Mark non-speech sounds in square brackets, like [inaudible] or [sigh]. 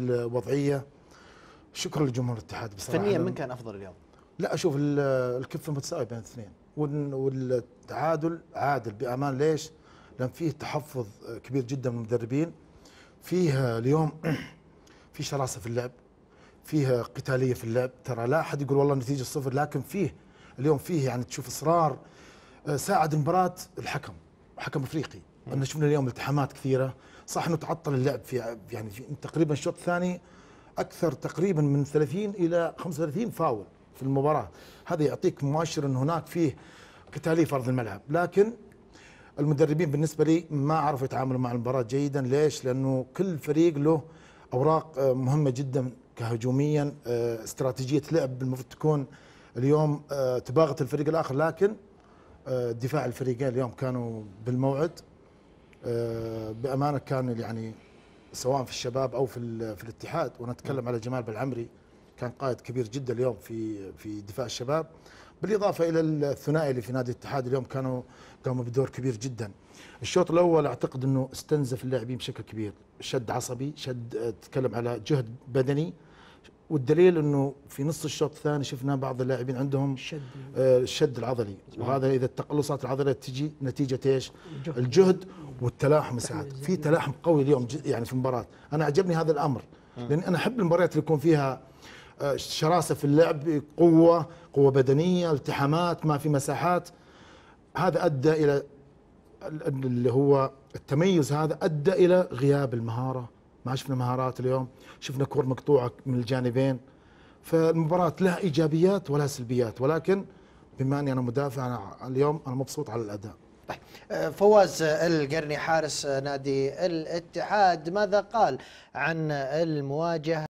الوضعيه شكرا لجمهور الاتحاد بصراحه فنيا من كان افضل اليوم؟ لا اشوف الكفه متساويه بين الاثنين والتعادل عادل بامان ليش؟ لان فيه تحفظ كبير جدا من المدربين فيه اليوم [clears throat] في شراسه في اللعب فيه قتاليه في اللعب ترى لا احد يقول والله النتيجه صفر لكن فيه اليوم فيه يعني تشوف اصرار آه، ساعد مباراه الحكم حكم افريقي أنه شفنا اليوم التحامات كثيرة صح أنه تعطل اللعب في يعني تقريبا الشوط الثاني أكثر تقريبا من 30 إلى 35 فاول في المباراة هذا يعطيك مؤشر أن هناك فيه كتالي في أرض الملعب لكن المدربين بالنسبة لي ما عرفوا يتعاملوا مع المباراة جيدا ليش؟ لأنه كل فريق له أوراق آه، مهمة جدا كهجوميا آه، استراتيجية لعب المفروض تكون اليوم آه، تباغت الفريق الآخر لكن دفاع الفريقين اليوم كانوا بالموعد آه، بامانه كان يعني سواء في الشباب او في في الاتحاد وانا اتكلم على جمال بالعمري كان قائد كبير جدا اليوم في في دفاع الشباب بالاضافه الى الثنائي اللي في نادي الاتحاد اليوم كانوا قاموا بدور كبير جدا. الشوط الاول اعتقد انه استنزف اللاعبين بشكل كبير، شد عصبي، شد آه، تتكلم على جهد بدني والدليل انه في نص الشوط الثاني شفنا بعض اللاعبين عندهم الشد آه الشد العضلي وهذا اذا التقلصات العضليه تجي نتيجه ايش؟ الجهد, الجهد والتلاحم ساعات في تلاحم قوي اليوم يعني في المباراه انا عجبني هذا الامر آه. لان انا احب المباريات اللي يكون فيها آه شراسه في اللعب قوه قوه بدنيه التحامات ما في مساحات هذا ادى الى اللي هو التميز هذا ادى الى غياب المهاره ما شفنا مهارات اليوم شفنا كور مقطوعة من الجانبين فالمباراة لها إيجابيات ولها سلبيات ولكن بما أني أنا مدافع أنا اليوم أنا مبسوط على الأداء طيب آه، فواز القرني حارس نادي الاتحاد ماذا قال عن المواجهة